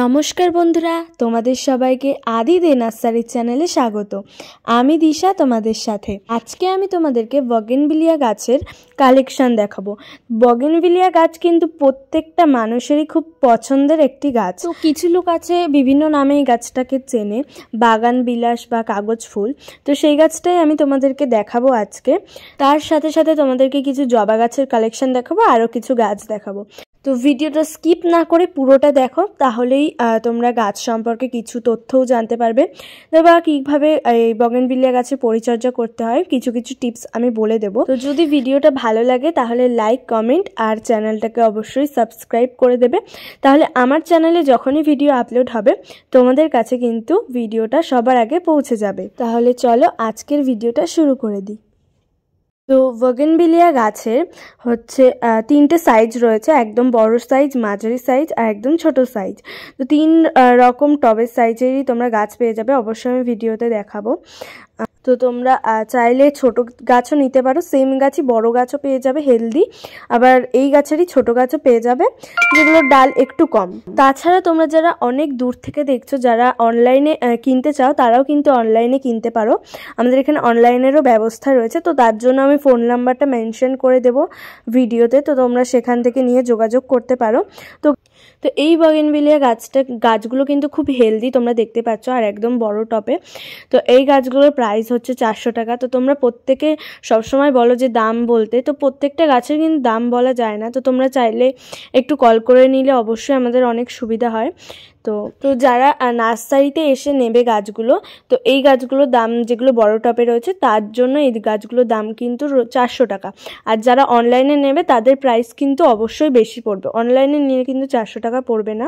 নমস্কার বন্ধুরা তোমাদের সবাইকে আদি দে নার্সারির চ্যানেলে স্বাগত আমি দিশা তোমাদের সাথে আজকে আমি তোমাদেরকে বগেনবিলিয়া গাছের কালেকশন দেখাবো বগেনবিলিয়া গাছ কিন্তু প্রত্যেকটা মানুষেরই খুব পছন্দের একটি গাছ তো কিছু লোক আছে বিভিন্ন নামে এই গাছটাকে চেনে বাগান বিলাস বা কাগজ ফুল তো সেই গাছটাই আমি তোমাদেরকে দেখাবো আজকে তার সাথে সাথে তোমাদেরকে কিছু জবা গাছের কালেকশন দেখাবো আরও কিছু গাছ দেখাবো তো ভিডিওটা স্কিপ না করে পুরোটা দেখো তাহলেই তোমরা গাছ সম্পর্কে কিছু তথ্যও জানতে পারবে বা কীভাবে এই বগেনবিলিয়া গাছের পরিচর্যা করতে হয় কিছু কিছু টিপস আমি বলে দেবো তো যদি ভিডিওটা ভালো লাগে তাহলে লাইক কমেন্ট আর চ্যানেলটাকে অবশ্যই সাবস্ক্রাইব করে দেবে তাহলে আমার চ্যানেলে যখনই ভিডিও আপলোড হবে তোমাদের কাছে কিন্তু ভিডিওটা সবার আগে পৌঁছে যাবে তাহলে চলো আজকের ভিডিওটা শুরু করে দিই তো বগেনবিলিয়া গাছের হচ্ছে তিনটে সাইজ রয়েছে একদম বড় সাইজ মাঝারি সাইজ আর একদম ছোট সাইজ তো তিন রকম টবের সাইজেরই তোমরা গাছ পেয়ে যাবে অবশ্যই আমি ভিডিওতে দেখাবো তো তোমরা চাইলে ছোট গাছও নিতে পারো সেম গাছই বড় গাছও পেয়ে যাবে হেলদি আবার এই গাছেরই ছোট গাছও পেয়ে যাবে যেগুলোর ডাল একটু কম তাছাড়া তোমরা যারা অনেক দূর থেকে দেখছো যারা অনলাইনে কিনতে চাও তারাও কিন্তু অনলাইনে কিনতে পারো আমাদের এখানে অনলাইনেরও ব্যবস্থা রয়েছে তো তার জন্য আমি ফোন নাম্বারটা মেনশন করে দেব ভিডিওতে তো তোমরা সেখান থেকে নিয়ে যোগাযোগ করতে পারো তো তো এই বগেনভিলিয়া গাছটা গাছগুলো কিন্তু খুব হেলদি তোমরা দেখতে পাচ্ছ আর একদম বড় টপে তো এই গাছগুলোর প্রাইস হচ্ছে চারশো টাকা তো তোমরা প্রত্যেকে সবসময় বলো যে দাম বলতে তো প্রত্যেকটা গাছের কিন্তু দাম বলা যায় না তো তোমরা চাইলে একটু কল করে নিলে অবশ্যই আমাদের অনেক সুবিধা হয় তো তো যারা নার্সারিতে এসে নেবে গাছগুলো তো এই গাছগুলোর দাম যেগুলো বড় টপে রয়েছে তার জন্য এই গাছগুলোর দাম কিন্তু চারশো টাকা আর যারা অনলাইনে নেবে তাদের প্রাইস কিন্তু অবশ্যই বেশি পড়বে অনলাইনে নিয়ে কিন্তু চারশো টাকা পড়বে না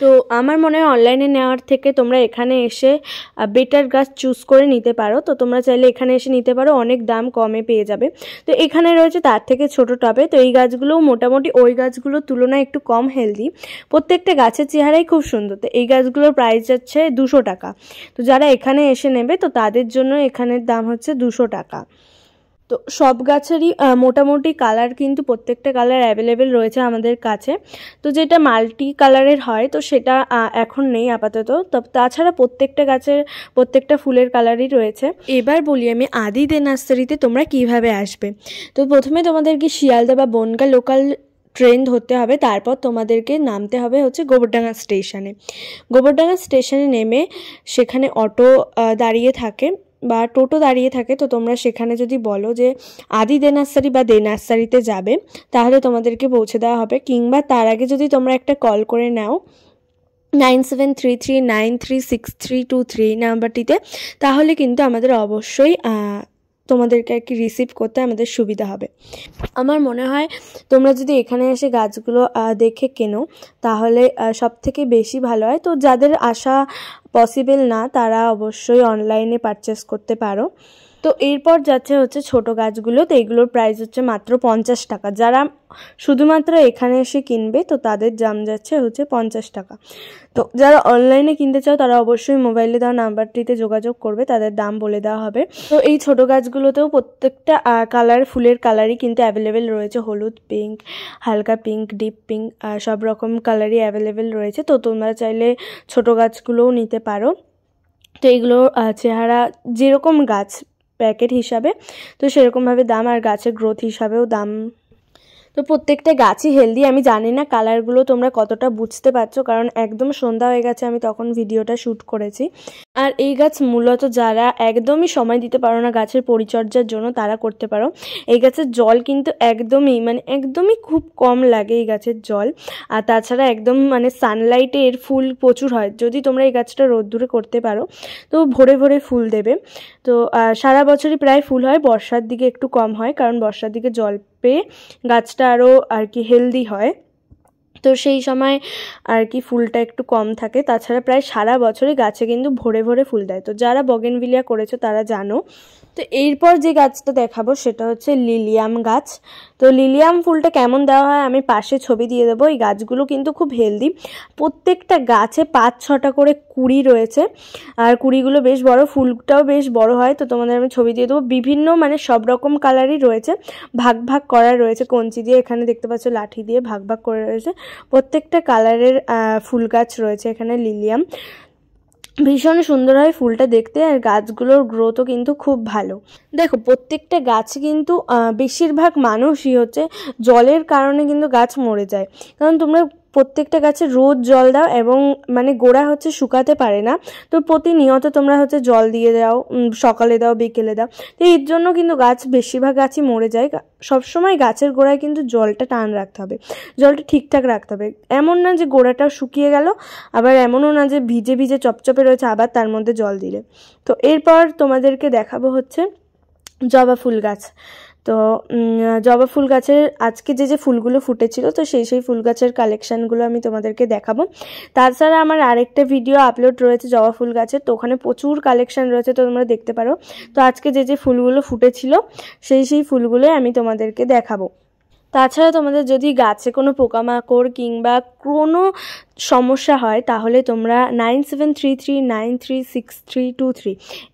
তো আমার মনে হয় অনলাইনে নেওয়ার থেকে তোমরা এখানে এসে বেটার গাছ চুজ করে নিতে পারো তো তোমরা চাইলে এখানে এসে নিতে পারো অনেক দাম কমে পেয়ে যাবে তো এখানে রয়েছে তার থেকে ছোট টবে তো এই গাছগুলো মোটামুটি ওই গাছগুলোর তুলনায় একটু কম হেলদি প্রত্যেকটা গাছের চেহারাই খুব সুন্দর তো এই গাছগুলোর প্রাইস যাচ্ছে দুশো টাকা তো যারা এখানে এসে নেবে তো তাদের জন্য এখানের দাম হচ্ছে দুশো টাকা তো সব গাছেরই মোটামুটি কালার কিন্তু প্রত্যেকটা কালার অ্যাভেলেবেল রয়েছে আমাদের কাছে তো যেটা মাল্টি কালারের হয় তো সেটা এখন নেই আপাতত তাছাড়া প্রত্যেকটা গাছের প্রত্যেকটা ফুলের কালারই রয়েছে এবার বলি আমি আদি দে নার্সারিতে তোমরা কিভাবে আসবে তো প্রথমে তোমাদেরকে শিয়ালদা বা বনগা লোকাল ট্রেন ধরতে হবে তারপর তোমাদেরকে নামতে হবে হচ্ছে গোবরডাঙ্গা স্টেশনে গোবরডাঙ্গা স্টেশনে নেমে সেখানে অটো দাঁড়িয়ে থাকে বা টোটো দাঁড়িয়ে থাকে তো তোমরা সেখানে যদি বলো যে আদি দেনার্সারি বা দেনার্সারিতে যাবে তাহলে তোমাদেরকে পৌঁছে দেওয়া হবে কিংবা তার আগে যদি তোমরা একটা কল করে নাও nine seven three three nine three six three two three নাম্বারটিতে তাহলে কিন্তু আমাদের অবশ্যই তোমাদেরকে আর কি রিসিভ করতে আমাদের সুবিধা হবে আমার মনে হয় তোমরা যদি এখানে এসে গাছগুলো দেখে কেনো তাহলে সব থেকে বেশি ভালো হয় তো যাদের আশা পসিবল না তারা অবশ্যই অনলাইনে পারচেস করতে পারো তো এরপর যাচ্ছে হচ্ছে ছোট গাছগুলো তো এগুলোর প্রাইস হচ্ছে মাত্র পঞ্চাশ টাকা যারা শুধুমাত্র এখানে এসে কিনবে তো তাদের দাম যাচ্ছে হচ্ছে পঞ্চাশ টাকা তো যারা অনলাইনে কিনতে চাও তারা অবশ্যই মোবাইলে দেওয়া নাম্বারটিতে যোগাযোগ করবে তাদের দাম বলে দেওয়া হবে তো এই ছোট গাছগুলোতেও প্রত্যেকটা কালার ফুলের কালারই কিন্তু অ্যাভেলেবেল রয়েছে হলুদ পিঙ্ক হালকা পিঙ্ক ডিপ পিঙ্ক সব রকম কালারই অ্যাভেলেবেল রয়েছে তো তোমরা চাইলে ছোট গাছগুলোও নিতে পারো তো এইগুলো চেহারা যেরকম গাছ প্যাকেট হিসাবে তো সেরকমভাবে দাম আর গাছের গ্রোথ হিসাবেও দাম তো প্রত্যেকটা গাছই হেলদি আমি জানি না কালারগুলো তোমরা কতটা বুঝতে পারছো কারণ একদম সন্ধ্যা হয়ে গেছে আমি তখন ভিডিওটা শ্যুট করেছি আর এই গাছ মূলত যারা একদমই সময় দিতে পারো না গাছের পরিচর্যার জন্য তারা করতে পারো এই গাছের জল কিন্তু একদমই মানে একদমই খুব কম লাগে এই গাছের জল আর তাছাড়া একদম মানে সানলাইটে এর ফুল প্রচুর হয় যদি তোমরা এই গাছটা রোদ্দুরে করতে পারো তো ভোরে ভোরে ফুল দেবে তো সারা বছরই প্রায় ফুল হয় বর্ষার দিকে একটু কম হয় কারণ বর্ষার দিকে জল পেয়ে গাছটা আরও আর কি হেলদি হয় তো সেই সময় আর কি ফুলটা একটু কম থাকে তাছাড়া প্রায় সারা বছরই গাছে কিন্তু ভরে ভরে ফুল দেয় তো যারা বগেনভিলিয়া করেছো তারা জানো তো এরপর যে গাছটা দেখাবো সেটা হচ্ছে লিলিয়াম গাছ তো লিলিয়াম ফুলটা কেমন দেওয়া হয় আমি পাশে ছবি দিয়ে দেবো এই গাছগুলো কিন্তু খুব হেলদি প্রত্যেকটা গাছে পাঁচ ছটা করে কুড়ি রয়েছে আর কুড়িগুলো বেশ বড় ফুলটাও বেশ বড় হয় তো তোমাদের আমি ছবি দিয়ে দেবো বিভিন্ন মানে সব রকম কালারই রয়েছে ভাগ ভাগ করা রয়েছে কঞ্চি দিয়ে এখানে দেখতে পাচ্ছ লাঠি দিয়ে ভাগ ভাগ করে রয়েছে প্রত্যেকটা কালারের ফুল গাছ রয়েছে এখানে লিলিয়াম ভীষণ সুন্দর হয় ফুলটা দেখতে আর গাছগুলোর গ্রোথও কিন্তু খুব ভালো দেখো প্রত্যেকটা গাছ কিন্তু বেশিরভাগ মানুষই হচ্ছে জলের কারণে কিন্তু গাছ মরে যায় কারণ তোমরা প্রত্যেকটা গাছে রোজ জল দাও এবং মানে গোড়া হচ্ছে শুকাতে পারে না তো প্রতিনিয়ত তোমরা হচ্ছে জল দিয়ে দাও সকালে দাও বিকেলে দাও তো এর জন্য কিন্তু গাছ বেশিরভাগ গাছই মরে যায় সবসময় গাছের গোড়ায় কিন্তু জলটা টান রাখতে হবে জলটা ঠিকঠাক রাখতে হবে এমন না যে গোড়াটা শুকিয়ে গেল আবার এমনও না যে ভিজে ভিজে চপচপে রয়েছে আবার তার মধ্যে জল দিলে তো এরপর তোমাদেরকে দেখাবো হচ্ছে জবা ফুল গাছ তো জবা ফুল গাছের আজকে যে যে ফুলগুলো ফুটেছিল তো সেই সেই ফুল গাছের কালেকশানগুলো আমি তোমাদেরকে দেখাবো তাছাড়া আমার আরেকটা ভিডিও আপলোড রয়েছে জবা ফুল গাছের তো ওখানে প্রচুর কালেকশান রয়েছে তো তোমরা দেখতে পারো তো আজকে যে যে ফুলগুলো ফুটেছিল সেই সেই ফুলগুলোই আমি তোমাদেরকে দেখাবো তাছাড়া তোমাদের যদি গাছে কোনো পোকামাকড় কিংবা কোনো সমস্যা হয় তাহলে তোমরা nine seven three three nine three six three two three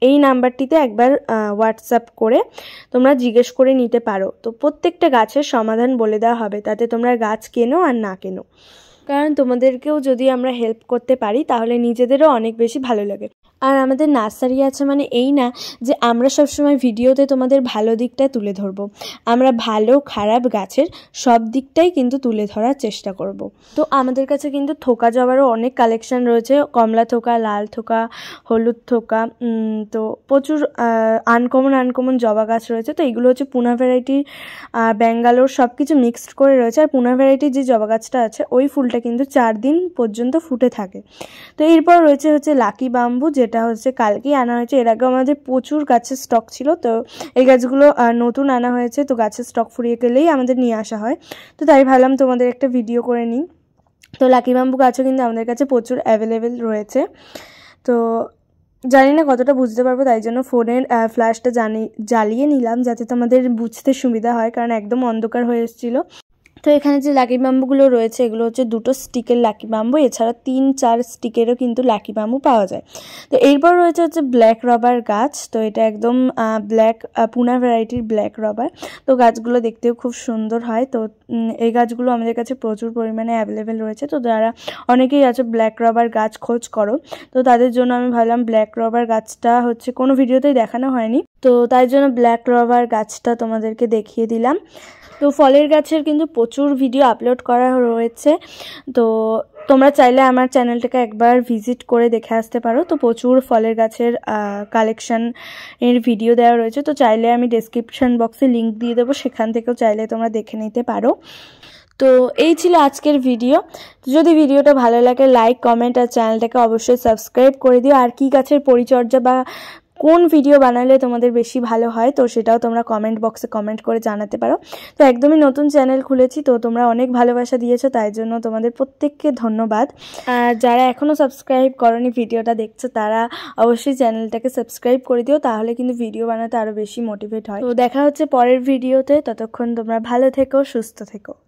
এই নাম্বারটিতে একবার হোয়াটসঅ্যাপ করে তোমরা জিজ্ঞেস করে নিতে পারো তো প্রত্যেকটা গাছের সমাধান বলে দেওয়া হবে তাতে তোমরা গাছ কেনো আর না কেনো কারণ তোমাদেরকেও যদি আমরা হেল্প করতে পারি তাহলে নিজেদেরও অনেক বেশি ভালো লাগে আর আমাদের নার্সারি আছে মানে এই না যে আমরা সব সময় ভিডিওতে তোমাদের ভালো দিকটা তুলে ধরব আমরা ভালো খারাপ গাছের সব দিকটাই কিন্তু তুলে ধরার চেষ্টা করব তো আমাদের কাছে কিন্তু থোকা যাওয়ারও অনেক কালেকশন রয়েছে কমলা থোকা লাল থোকা হলুদ থোকা তো প্রচুর আনকমন আনকমন জবা গাছ রয়েছে তো এইগুলো হচ্ছে পুনা ভ্যারাইটির ব্যাঙ্গালোর সব কিছু মিক্সড করে রয়েছে আর পুনা ভ্যারাইটির যে জবা গাছটা আছে ওই ফুলটা কিন্তু চার দিন পর্যন্ত ফুটে থাকে তো এরপর রয়েছে হচ্ছে লাকি বাম্বু যে যেটা হচ্ছে কালকেই আনা হয়েছে এর আগে আমাদের প্রচুর গাছের স্টক ছিল তো এই গাছগুলো নতুন আনা হয়েছে তো গাছের স্টক ফুরিয়ে গেলেই আমাদের নিয়ে আসা হয় তো তাই ভাবলাম তোমাদের একটা ভিডিও করে নিই তো লাকি বাম্বু গাছও কিন্তু আমাদের কাছে প্রচুর অ্যাভেলেবেল রয়েছে তো জানি না কতটা বুঝতে পারবো তাই জন্য ফোনের ফ্ল্যাশটা জানি জ্বালিয়ে নিলাম যাতে তোমাদের বুঝতে সুবিধা হয় কারণ একদম অন্ধকার হয়ে এসেছিলো তো এখানে যে লাকি বাম্বুগুলো রয়েছে এগুলো হচ্ছে দুটো স্টিকের লাকি বাম্বু এছাড়া তিন চার স্টিকেরও কিন্তু লাকি বাম্বু পাওয়া যায় তো এরপর রয়েছে হচ্ছে ব্ল্যাক রবার গাছ তো এটা একদম ব্ল্যাক পুনা ভ্যারাইটির ব্ল্যাক রবার তো গাছগুলো দেখতেও খুব সুন্দর হয় তো এই গাছগুলো আমাদের কাছে প্রচুর পরিমাণে অ্যাভেলেবেল রয়েছে তো যারা অনেকেই আছে ব্ল্যাক রবার গাছ খোঁজ করো তো তাদের জন্য আমি ভাবলাম ব্ল্যাক রবার গাছটা হচ্ছে কোনো ভিডিওতেই দেখানো হয়নি তো তাই জন্য ব্ল্যাক রবার গাছটা তোমাদেরকে দেখিয়ে দিলাম তো ফলের গাছের কিন্তু প্রচুর ভিডিও আপলোড করা রয়েছে তো তোমরা চাইলে আমার চ্যানেলটাকে একবার ভিজিট করে দেখে আসতে পারো তো প্রচুর ফলের গাছের কালেকশান এর ভিডিও দেওয়া রয়েছে তো চাইলে আমি ডেসক্রিপশান বক্সে লিঙ্ক দিয়ে দেবো সেখান থেকেও চাইলে তোমরা দেখে নিতে পারো তো এই ছিল আজকের ভিডিও যদি ভিডিওটা ভালো লাগে লাইক কমেন্ট আর চ্যানেলটাকে অবশ্যই সাবস্ক্রাইব করে দিও আর কী গাছের পরিচর্যা বা কোন ভিডিও বানালে তোমাদের বেশি ভালো হয় তো সেটাও তোমরা কমেন্ট বক্সে কমেন্ট করে জানাতে পারো তো একদমই নতুন চ্যানেল খুলেছি তো তোমরা অনেক ভালোবাসা দিয়েছো তাই জন্য তোমাদের প্রত্যেককে ধন্যবাদ আর যারা এখনও সাবস্ক্রাইব করনি ভিডিওটা দেখছো তারা অবশ্যই চ্যানেলটাকে সাবস্ক্রাইব করে দিও তাহলে কিন্তু ভিডিও বানাতে আরও বেশি মোটিভেট হয় তো দেখা হচ্ছে পরের ভিডিওতে ততক্ষণ তোমরা ভালো থেকো সুস্থ থেকো